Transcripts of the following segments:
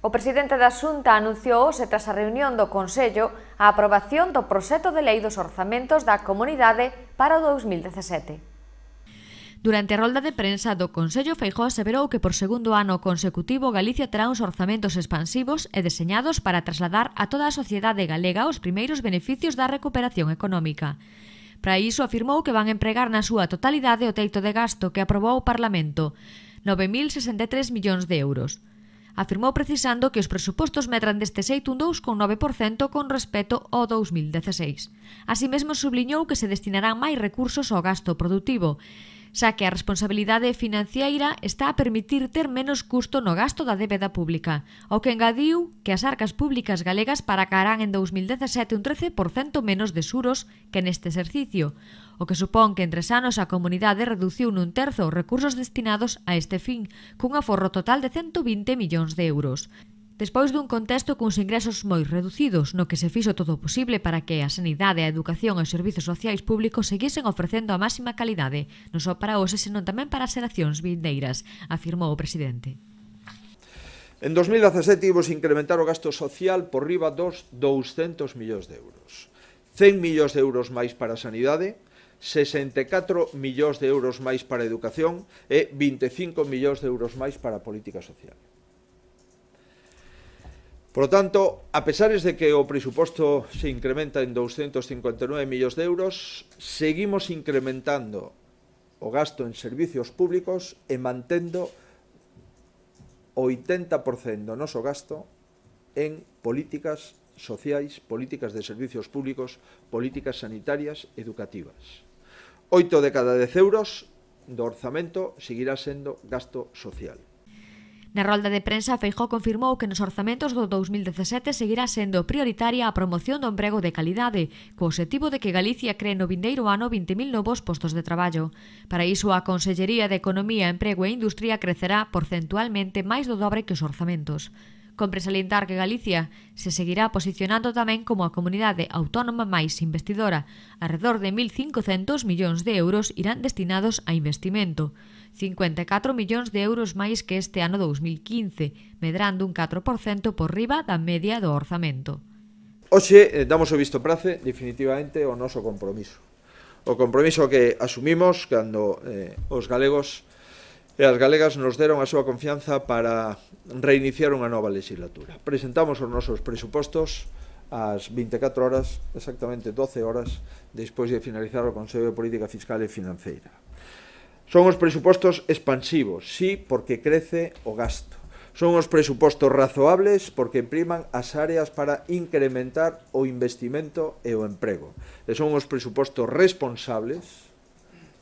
O presidente da Xunta anunciou se tras a reunión do Consello a aprobación do proxecto de lei dos orzamentos da comunidade para o 2017. Durante a rolda de prensa do Consello Feijó aseverou que por segundo ano consecutivo Galicia terá uns orzamentos expansivos e deseñados para trasladar a toda a sociedade galega os primeiros beneficios da recuperación económica. Para iso afirmou que van empregar na súa totalidade o teito de gasto que aprobou o Parlamento, 9.063 millóns de euros afirmou precisando que os presupostos metran deste xeito un 2,9% con respecto ao 2016. Así mesmo subliñou que se destinarán máis recursos ao gasto productivo xa que a responsabilidade financiera está a permitir ter menos custo no gasto da débeda pública, o que engadiu que as arcas públicas galegas paracarán en 2017 un 13% menos de suros que neste exercicio, o que supón que en tres anos a comunidade reduciu nun terzo os recursos destinados a este fin, cun aforro total de 120 millóns de euros despois dun contexto cuns ingresos moi reducidos, no que se fixo todo o posible para que a sanidade, a educación e os servizos sociais públicos seguisen ofrecendo a máxima calidade, non só para hoxe, senón tamén para as xeracións vindeiras, afirmou o presidente. En 2017 imos incrementar o gasto social por riba dos 200 millóns de euros. 100 millóns de euros máis para a sanidade, 64 millóns de euros máis para a educación e 25 millóns de euros máis para a política social. Por lo tanto, a pesar de que o presuposto se incrementa en 259 millóns de euros, seguimos incrementando o gasto en servicios públicos e mantendo o 80% do noso gasto en políticas sociais, políticas de servicios públicos, políticas sanitarias, educativas. Oito de cada dez euros do orzamento seguirá sendo gasto social. Na rolda de prensa, Feijó confirmou que nos orzamentos do 2017 seguirá sendo prioritaria a promoción do emprego de calidade, co objetivo de que Galicia cree no vindeiro ano 20.000 novos postos de traballo. Para iso, a Consellería de Economía, Emprego e Industria crecerá porcentualmente máis do dobre que os orzamentos. Compre salientar que Galicia se seguirá posicionando tamén como a comunidade autónoma máis investidora. Arredor de 1.500 millóns de euros irán destinados a investimento. 54 millóns de euros máis que este ano 2015, medrando un 4% por riba da media do orzamento. Oxe, eh, damos o visto prace definitivamente o noso compromiso. O compromiso que asumimos cando eh, os galegos e as galegas nos deron a súa confianza para reiniciar unha nova legislatura. Presentamos os nosos presupostos ás 24 horas, exactamente 12 horas, despois de finalizar o Consello de Política Fiscal e Financeira. Son os presupostos expansivos, sí, porque crece o gasto. Son os presupostos razoables porque priman as áreas para incrementar o investimento e o emprego. E son os presupostos responsables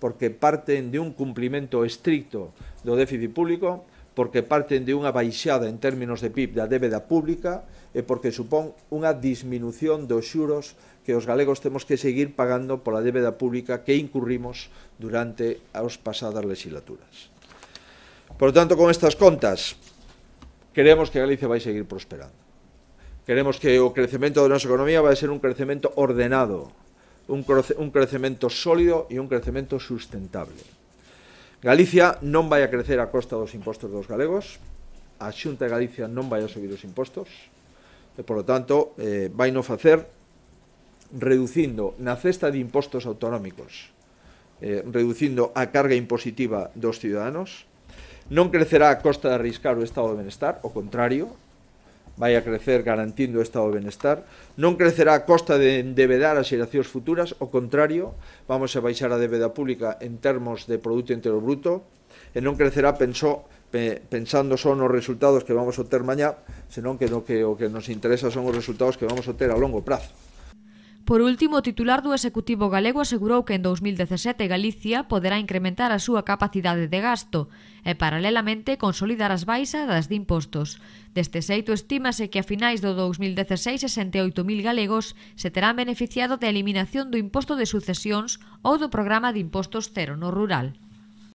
porque parten de un cumplimento estricto do déficit público porque parten de unha baixada en términos de PIB da débeda pública e porque supón unha disminución dos xuros que os galegos temos que seguir pagando pola débeda pública que incurrimos durante as pasadas legislaturas. Por tanto, con estas contas, queremos que Galicia vai seguir prosperando. Queremos que o crecemento da nosa economía vai ser un crecemento ordenado, un crecemento sólido e un crecemento sustentable. Galicia non vai a crecer a costa dos impostos dos galegos, a Xunta de Galicia non vai a subir os impostos, e lo tanto eh, vai non facer reducindo na cesta de impostos autonómicos, eh, reducindo a carga impositiva dos ciudadanos, non crecerá a costa de arriscar o estado de benestar, o contrario, vai a crecer garantindo o estado de benestar, non crecerá a costa de endevedar as xeracións futuras, o contrario, vamos a baixar a débeda pública en termos de produto Interior Bruto, e non crecerá pensó, pensando só nos resultados que vamos a obter mañá, senón que no que o que nos interesa son os resultados que vamos a obter a longo prazo. Por último, o titular do Executivo Galego asegurou que en 2017 Galicia poderá incrementar a súa capacidade de gasto e, paralelamente, consolidar as baixadas de impostos. Deste xeito, estímase que a finais do 2016 68.000 galegos se terán beneficiado da eliminación do imposto de sucesións ou do programa de impostos cero no rural.